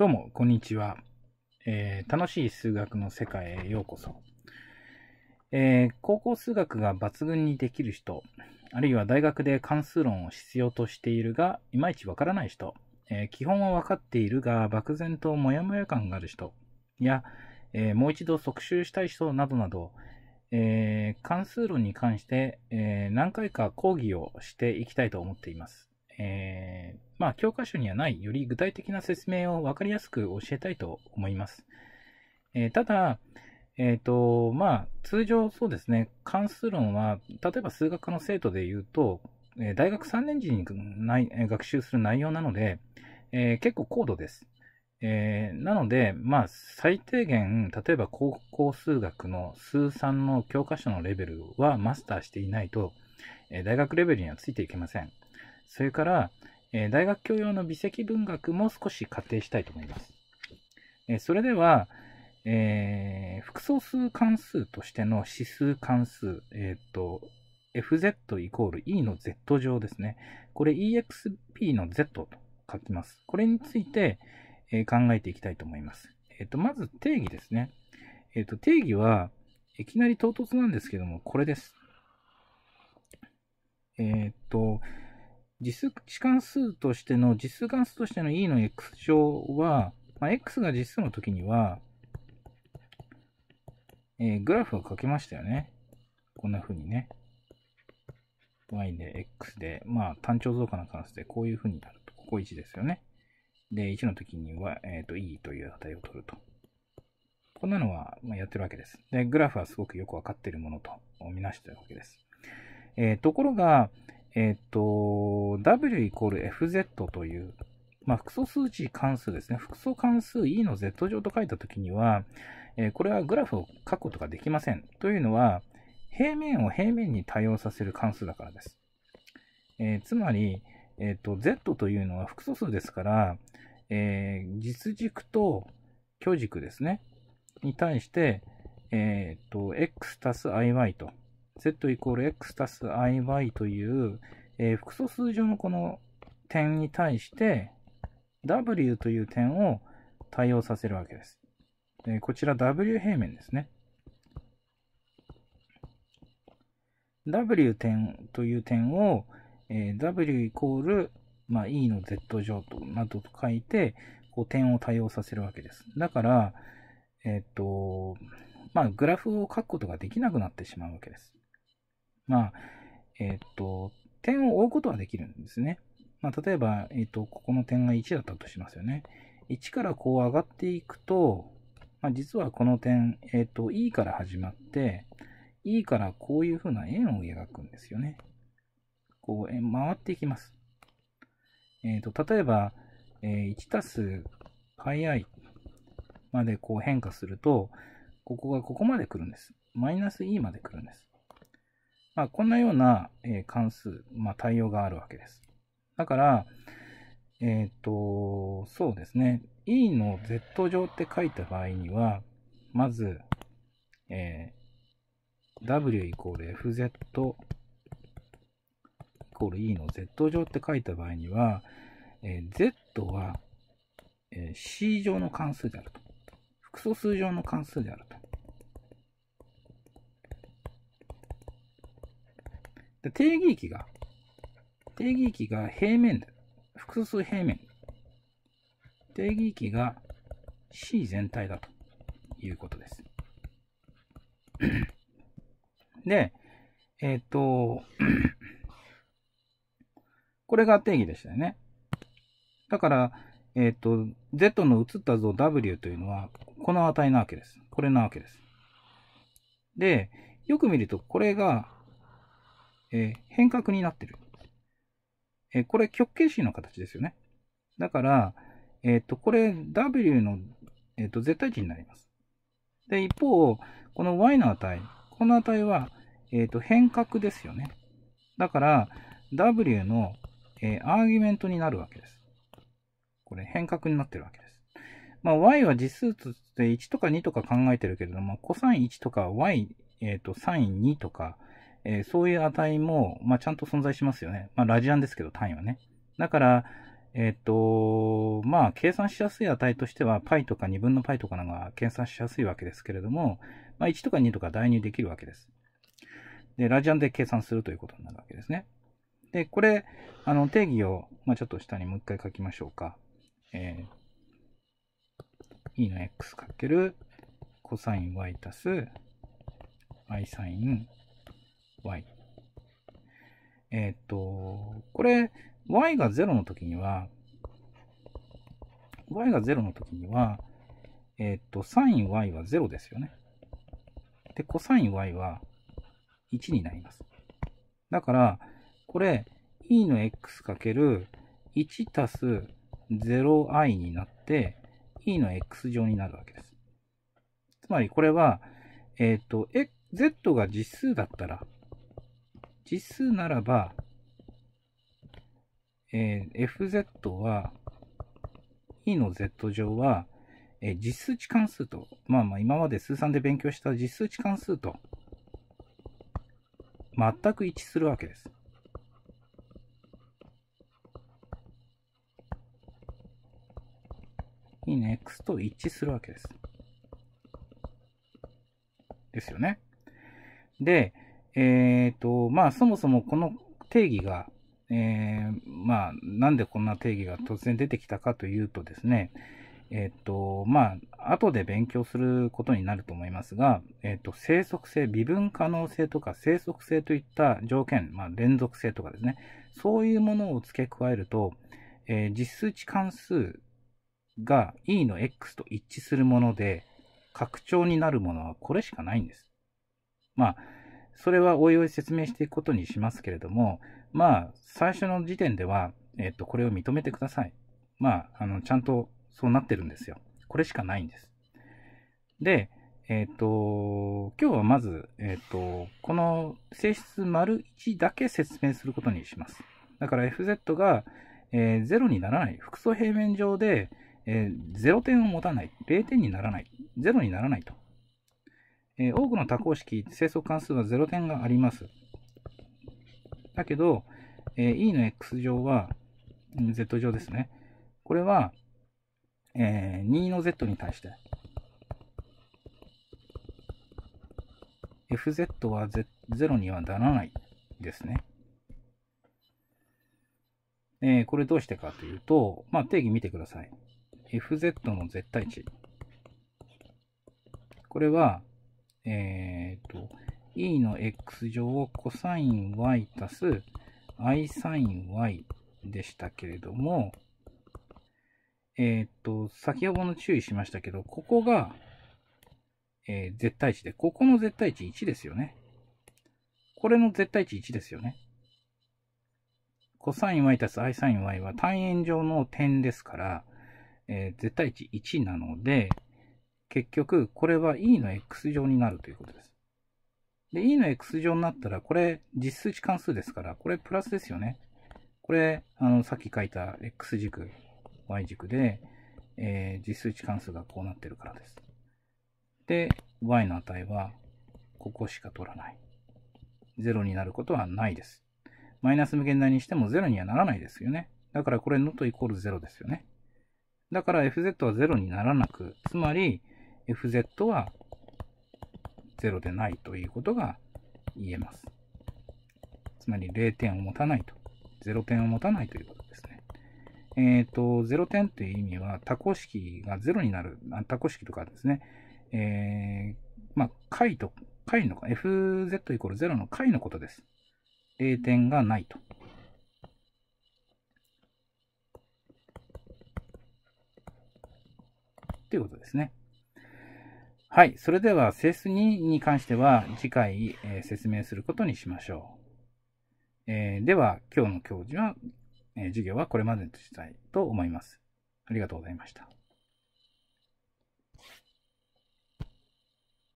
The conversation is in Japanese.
どうも、こんにちは。えー、楽しい数学の世界へようこそ。えー、高校数学が抜群にできる人、あるいは大学で関数論を必要としているが、いまいちわからない人、えー、基本はわかっているが、漠然とモヤモヤ感がある人、や、えー、もう一度即習したい人などなど、えー、関数論に関して、えー、何回か講義をしていきたいと思っています。えーまあ、教科書にはないより具体的な説明を分かりやすく教えたいと思います。えー、ただ、えっ、ー、と、まあ、通常そうですね、関数論は、例えば数学科の生徒で言うと、え大学3年時にない学習する内容なので、え結構高度です。えー、なので、まあ、最低限、例えば高校数学の数3の教科書のレベルはマスターしていないと、えー、大学レベルにはついていけません。それから、えー、大学教養の微積文学も少し仮定したいと思います。えー、それでは、えー、複素数関数としての指数関数、えっ、ー、と、fz イコール e の z 乗ですね。これ exp の z と書きます。これについて、えー、考えていきたいと思います。えっ、と、まず定義ですね。えっ、と、定義は、いきなり唐突なんですけども、これです。えっ、と、実関数としての、実数関数としての E の X 乗は、まあ、X が実数の時には、えー、グラフは書けましたよね。こんな風にね。y で x で、まあ単調増加の関数でこういう風になると。ここ1ですよね。で、1の時には、えっ、ー、と、e という値を取ると。こんなのは、まやってるわけです。で、グラフはすごくよくわかっているものとみなしてるわけです。えー、ところが、えっ、ー、と、W イコール FZ という、まあ、複素数値関数ですね。複素関数 E の Z 乗と書いたときには、えー、これはグラフを書くことができません。というのは、平面を平面に対応させる関数だからです。えー、つまり、えっ、と、Z というのは複素数ですから、え実軸と虚軸ですね。に対して、えっ、と、X 足す IY と z イコール x たす iy という、えー、複素数上のこの点に対して w という点を対応させるわけです。えー、こちら w 平面ですね。w 点という点を、えー、w イコール、まあ、e の z 乗となどと書いて、こう点を対応させるわけです。だから、えっ、と、まあ、グラフを書くことができなくなってしまうわけです。まあ、えっ、ー、と、点を追うことはできるんですね。まあ、例えば、えっ、ー、と、ここの点が1だったとしますよね。1からこう上がっていくと、まあ、実はこの点、えっ、ー、と、E から始まって、E からこういうふうな円を描くんですよね。こう、回っていきます。えっ、ー、と、例えば、えー、1たす πi までこう変化すると、ここがここまで来るんです。マイナス E まで来るんです。まあ、こんなような、え関数、まあ、対応があるわけです。だから、えっ、ー、と、そうですね。e の z 乗って書いた場合には、まず、えー、w イコール fz イコール e の z 乗って書いた場合には、えー、z は、え c 乗の関数であると。複素数上の関数であると。で定義域が、定義域が平面で、複数平面。定義域が C 全体だということです。で、えっ、と、これが定義でしたよね。だから、えっ、と、Z の映った像 W というのは、この値なわけです。これなわけです。で、よく見ると、これがえー、変革になってる。えー、これ極形式の形ですよね。だから、えっ、と、これ W の、えっと絶対値になります。で、一方、この y の値、この値は、えっと変革ですよね。だから、w の、えー、アーギュメントになるわけです。これ変革になってるわけです。まあ、y は実数として1とか2とか考えてるけれども、コサイン1とか y、えっ、ー、と、サイン2とか、えー、そういう値も、まあ、ちゃんと存在しますよね。まあ、ラジアンですけど、単位はね。だから、えっ、ー、と、まあ、計算しやすい値としては、π とか2分の π とかのが計算しやすいわけですけれども、まあ、1とか2とか代入できるわけです。で、ラジアンで計算するということになるわけですね。で、これ、あの、定義を、まあ、ちょっと下にもう一回書きましょうか。えー、e の x かける、コサイン y 足す、i サイン y。えー、っと、これ、y が0の時には、y が0の時には、えー、っと、サイン y は0ですよね。で、コサイン y は1になります。だから、これ、e の x かける1たす 0i になって、e の x 乗になるわけです。つまり、これは、えっ、ー、と、z が実数だったら、実数ならば、えー、fz は、e の z 乗は、えー、実数値関数と、まあまあ今まで数算で勉強した実数値関数と、全く一致するわけです。e の x と一致するわけです。ですよね。で、えっ、ー、と、まあ、そもそもこの定義が、えー、まあ、なんでこんな定義が突然出てきたかというとですね、えっ、ー、と、まあ、後で勉強することになると思いますが、えっ、と、生息性、微分可能性とか生息性といった条件、まあ、連続性とかですね、そういうものを付け加えると、え実数値関数が E の X と一致するもので、拡張になるものはこれしかないんです。まあ、それはおいおい説明していくことにしますけれども、まあ、最初の時点では、えっと、これを認めてください。まあ、あの、ちゃんとそうなってるんですよ。これしかないんです。で、えっ、と、今日はまず、えっ、と、この性質丸1だけ説明することにします。だから FZ が、えー、0にならない。複素平面上で、えー、0点を持たない。0点にならない。0にならないとえー、多くの多項式、整数関数は0点があります。だけど、えー、e の x 乗は、z 乗ですね。これは、えー、2の z に対して、fz は、0にはならないですね。えー、これどうしてかというと、まあ、定義見てください。fz の絶対値。これは、えっ、ー、と、e の x 乗をコサイン y 足す i サイン y でしたけれども、えっ、ー、と、先ほどの注意しましたけど、ここが、えー、絶対値で、ここの絶対値1ですよね。これの絶対値1ですよね。コサイン y 足す i サイン y は単円上の点ですから、えー、絶対値1なので、結局、これは E の X 乗になるということです。で、E の X 乗になったら、これ、実数値関数ですから、これプラスですよね。これ、あの、さっき書いた X 軸、Y 軸で、えー、実数値関数がこうなってるからです。で、Y の値は、ここしか取らない。0になることはないです。マイナス無限大にしても0にはならないですよね。だからこれのとイコール0ですよね。だから fz は0にならなく、つまり fz は0でないということが言えます。つまり0点を持たないと。0点を持たないということですね。えっ、ー、と、0点という意味は多項式が0になる、多項式とかですね、えー、まあ、解と、解の、fz イコール0の解のことです。0点がないと。ということですね。はい。それでは、セス2に関しては次回、えー、説明することにしましょう。えー、では、今日の教授は、えー、授業はこれまでとしたいと思います。ありがとうございました。